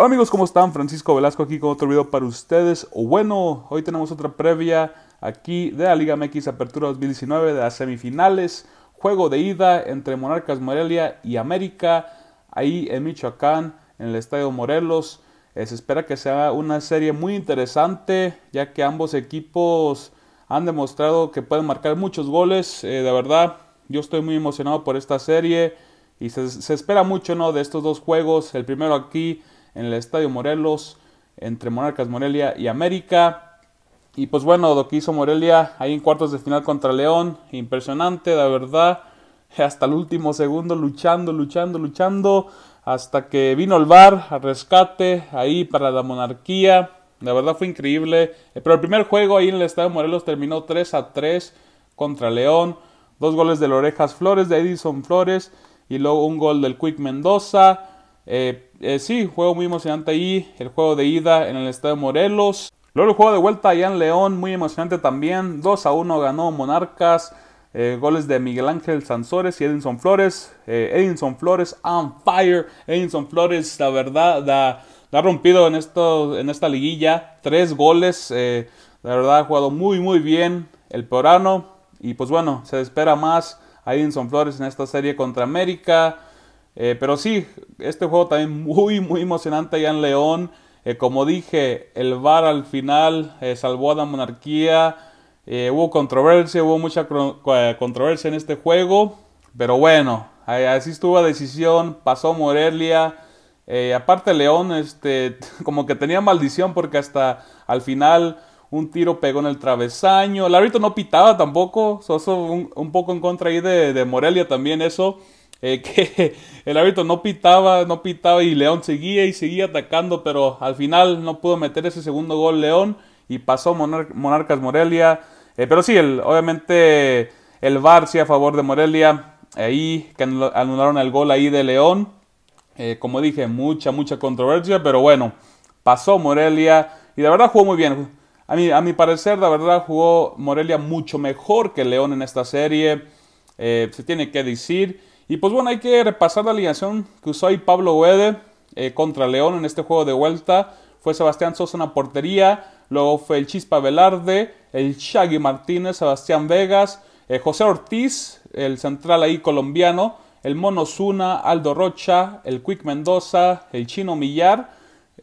Hola amigos, ¿cómo están? Francisco Velasco aquí con otro video para ustedes. O bueno, hoy tenemos otra previa aquí de la Liga MX Apertura 2019 de las semifinales. Juego de ida entre Monarcas Morelia y América, ahí en Michoacán, en el Estadio Morelos. Eh, se espera que sea una serie muy interesante, ya que ambos equipos han demostrado que pueden marcar muchos goles. Eh, de verdad, yo estoy muy emocionado por esta serie y se, espera mucho ¿no? de estos dos juegos. El primero aquí en el Estadio Morelos entre Monarcas Morelia y América. Y pues bueno, lo que hizo Morelia ahí en cuartos de final contra León, impresionante, la verdad, hasta el último segundo luchando, luchando, luchando, hasta que vino el bar a rescate ahí para la monarquía. La verdad fue increíble. Eh, pero el primer juego ahí en el Estadio Morelos terminó 3 a 3 contra León. Dos goles de Lorejas Flores, de Edison Flores. Y luego un gol del Quick Mendoza. Eh, eh, sí, juego muy emocionante ahí. El juego de ida en el estado de Morelos. Luego el juego de vuelta allá en León, muy emocionante también. 2 a 1 ganó Monarcas. Eh, goles de Miguel Ángel Sansores y Edinson Flores. Edinson Flores on fire. Edinson Flores, la verdad, la, ha rompido en, en esta liguilla. Tres goles. la verdad, ha jugado muy, muy bien el Porano. Y pues bueno, se espera más a Edinson Flores en esta serie contra América. Eh, pero sí, este juego también muy, muy emocionante allá en León. Eh, como dije, el VAR al final eh, salvó a la monarquía. hubo controversia, hubo mucha controversia en este juego. Pero bueno, así estuvo la decisión. Pasó Morelia. aparte León, este, como que tenía maldición porque hasta al final un tiro pegó en el travesaño. El árbitro no pitaba tampoco. eso un, un, poco en contra ahí de Morelia también eso. Eh, que el árbitro no pitaba, no pitaba y León seguía y seguía atacando, pero al final no pudo meter ese segundo gol León y pasó Monarcas Morelia. Eh, pero sí, obviamente el VAR a favor de Morelia, ahí que anularon el gol ahí de León. Eh, como dije, mucha, mucha controversia, pero bueno, pasó Morelia y de verdad jugó muy bien. A mi, a mi parecer, la verdad, jugó Morelia mucho mejor que León en esta serie. se tiene que decir. Y pues bueno, hay que repasar la alineación que usó ahí Pablo Oede eh, contra León en este juego de vuelta. Fue Sebastián Sosa en la portería, luego fue el Chispa Velarde, el Shaggy Martínez, Sebastián Vegas, eh, José Ortiz, el central ahí colombiano, el Mono Zuna, Aldo Rocha, el Quick Mendoza, el Chino Millar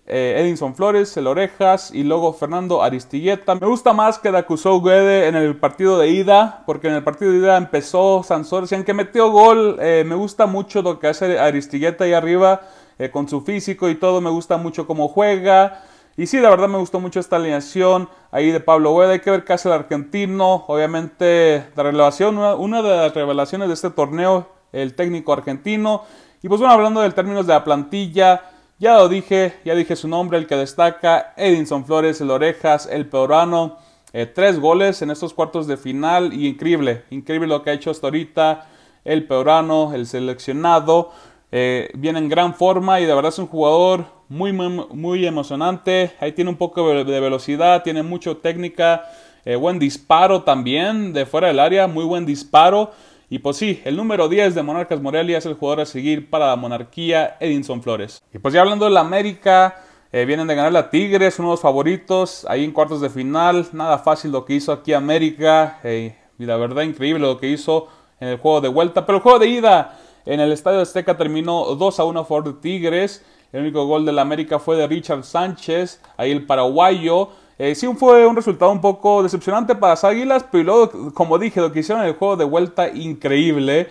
eh, Edinson Flores, El Orejas y luego Fernando Aristilleta Me gusta más que Dacuso Guede en el partido de ida, porque en el partido de ida empezó Sansor y aunque metió gol, eh, me gusta mucho lo que hace Aristilleta ahí arriba eh, con su físico y todo, me gusta mucho cómo juega. Y sí, la verdad me gustó mucho esta alineación ahí de Pablo Guede. Hay que ver qué hace el argentino. Obviamente, la revelación, una, de las revelaciones de este torneo, el técnico argentino. Y pues bueno, hablando del términos de la plantilla, ya lo dije, ya dije su nombre, el que destaca, Edinson Flores, el Orejas, el Peorano, eh, tres goles en estos cuartos de final y increíble, increíble lo que ha hecho hasta ahorita el Peorano, el seleccionado, eh, viene en gran forma y de verdad es un jugador muy, muy, emocionante, ahí tiene un poco de velocidad, tiene mucho técnica, eh, buen disparo también de fuera del área, muy buen disparo. Y pues sí, el número 10 de Monarcas Morelia es el jugador a seguir para la monarquía, Edinson Flores. Y pues ya hablando de la América, eh, vienen de ganar la Tigres, uno de los favoritos, ahí en cuartos de final. Nada fácil lo que hizo aquí América. Eh, y la verdad, increíble lo que hizo en el juego de vuelta. Pero el juego de ida en el Estadio Azteca terminó 2 a 1 a favor de Tigres. El único gol de la América fue de Richard Sánchez, ahí el paraguayo. Eh, sí fue un resultado un poco decepcionante para las Águilas, pero luego, como dije, lo que hicieron en el juego de vuelta, increíble.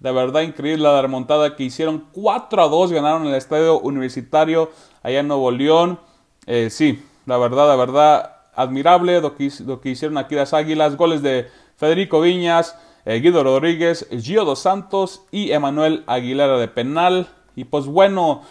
De verdad, increíble la remontada que hicieron. 4 a 2 ganaron en el estadio universitario allá en Nuevo León. Eh, sí, la verdad, la verdad, admirable lo que, hicieron aquí las Águilas. Goles de Federico Viñas, eh, Guido Rodríguez, Gio Dos Santos y Emanuel Aguilera de penal. Y pues bueno,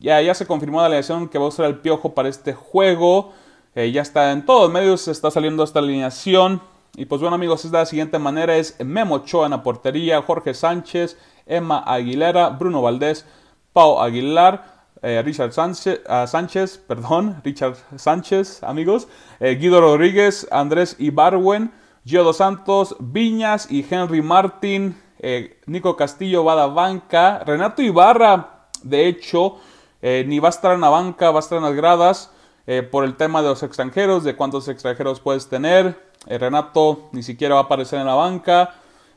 ya, ya se confirmó la elección que va a ser el piojo para este juego. Eh, ya está en todos los medios, está saliendo esta alineación. Y pues bueno amigos, es de la siguiente manera. Es Memo Choa en la portería, Jorge Sánchez, Emma Aguilera, Bruno Valdés, Pau Aguilar, eh, Richard Sánchez, ah, perdón, Richard Sánchez, amigos, eh, Guido Rodríguez, Andrés Ibarwen, Giodo Santos, Viñas y Henry Martin, Nico Castillo va a la banca, Renato Ibarra, de hecho, ni va a estar en la banca, va a estar en las gradas, eh, por el tema de los extranjeros, de cuántos extranjeros puedes tener. Eh, Renato ni siquiera va a aparecer en la banca.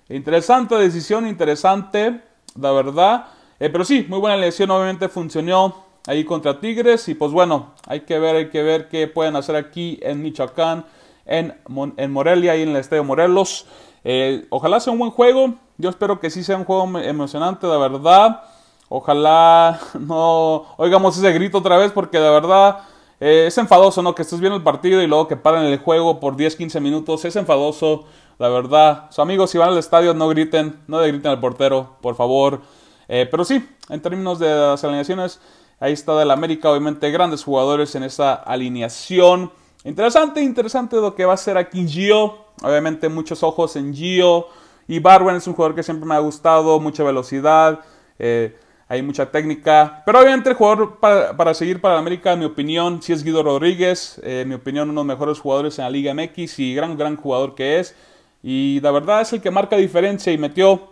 Interesante decisión, interesante, la verdad. Eh, pero sí, muy buena elección, obviamente funcionó ahí contra Tigres. Y pues bueno, hay que ver, hay que ver qué pueden hacer aquí en Michoacán, en, Morelia y en el Estadio Morelos. ojalá sea un buen juego. Yo espero que sí sea un juego emocionante, la verdad. Ojalá no oigamos ese grito otra vez porque de verdad eh, es enfadoso, ¿no? Que estés viendo el partido y luego que paren el juego por 10, 15 minutos. Es enfadoso, la verdad. Su amigos, si van al estadio, no griten, no le griten al portero, por favor. Eh, pero sí, en términos de las alineaciones, ahí está del América, obviamente, grandes jugadores en esa alineación. Interesante, interesante lo que va a ser aquí Gio. Obviamente, muchos ojos en Gio. Y Barwen es un jugador que siempre me ha gustado, mucha velocidad. Eh, hay mucha técnica. Pero obviamente el jugador para, seguir para la América, en mi opinión, sí es Guido Rodríguez. Eh, en mi opinión, uno de los mejores jugadores en la Liga MX y gran, gran jugador que es. Y la verdad es el que marca diferencia y metió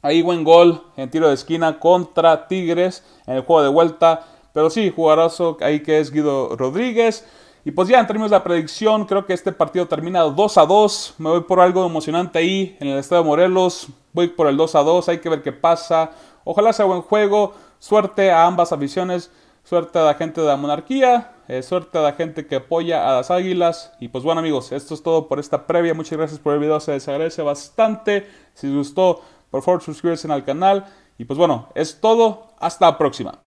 ahí buen gol en tiro de esquina contra Tigres en el juego de vuelta. Pero sí, jugarazo ahí que es Guido Rodríguez. Y pues ya en términos de la predicción, creo que este partido termina 2 a 2. Me voy por algo emocionante ahí en el estado de Morelos. Voy por el 2 a 2, hay que ver qué pasa. Ojalá sea buen juego. Suerte a ambas aficiones. Suerte a la gente de la monarquía. Eh, suerte a la gente que apoya a las águilas. Y pues bueno amigos, esto es todo por esta previa. Muchas gracias por el video. Se les agradece bastante. Si les gustó, por favor suscríbanse al canal. Y pues bueno, es todo. Hasta la próxima.